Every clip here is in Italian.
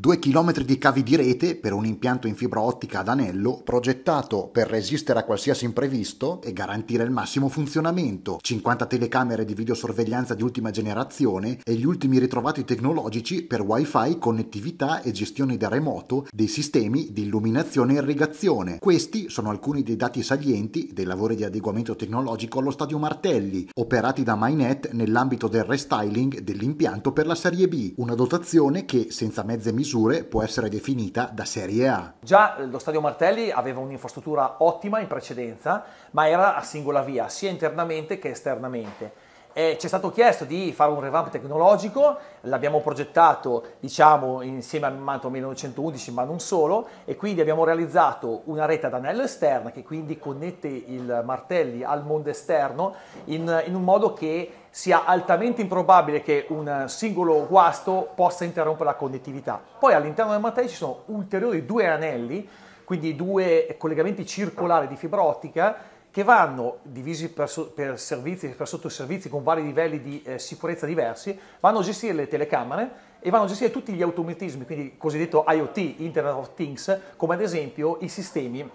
2 km di cavi di rete per un impianto in fibra ottica ad anello progettato per resistere a qualsiasi imprevisto e garantire il massimo funzionamento, 50 telecamere di videosorveglianza di ultima generazione e gli ultimi ritrovati tecnologici per wifi, connettività e gestione da remoto dei sistemi di illuminazione e irrigazione. Questi sono alcuni dei dati salienti dei lavori di adeguamento tecnologico allo stadio Martelli, operati da MyNet nell'ambito del restyling dell'impianto per la Serie B, una dotazione che senza mezze misure misure può essere definita da Serie A. Già eh, lo Stadio Martelli aveva un'infrastruttura ottima in precedenza, ma era a singola via, sia internamente che esternamente eh, ci è stato chiesto di fare un revamp tecnologico, l'abbiamo progettato diciamo, insieme al Manto 1911 ma non solo e quindi abbiamo realizzato una rete ad anello esterna che quindi connette il martelli al mondo esterno in, in un modo che sia altamente improbabile che un singolo guasto possa interrompere la connettività. Poi all'interno del martelli ci sono ulteriori due anelli, quindi due collegamenti circolari di fibra ottica che vanno divisi per, per, servizi, per sottoservizi con vari livelli di eh, sicurezza diversi, vanno a gestire le telecamere e vanno a gestire tutti gli automatismi, quindi cosiddetto IoT, Internet of Things, come ad esempio i sistemi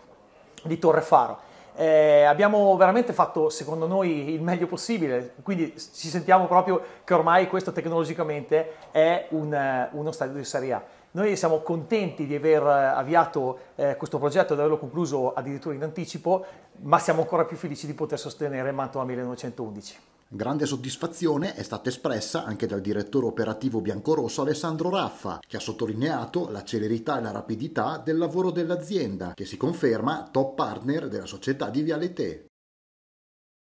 di Torre Faro. Eh, abbiamo veramente fatto, secondo noi, il meglio possibile, quindi ci sentiamo proprio che ormai questo tecnologicamente è un, eh, uno stadio di Serie A. Noi siamo contenti di aver eh, avviato eh, questo progetto, di averlo concluso addirittura in anticipo, ma siamo ancora più felici di poter sostenere Mantova 1911. Grande soddisfazione è stata espressa anche dal direttore operativo biancorosso Alessandro Raffa, che ha sottolineato la celerità e la rapidità del lavoro dell'azienda, che si conferma top partner della società di Vialete.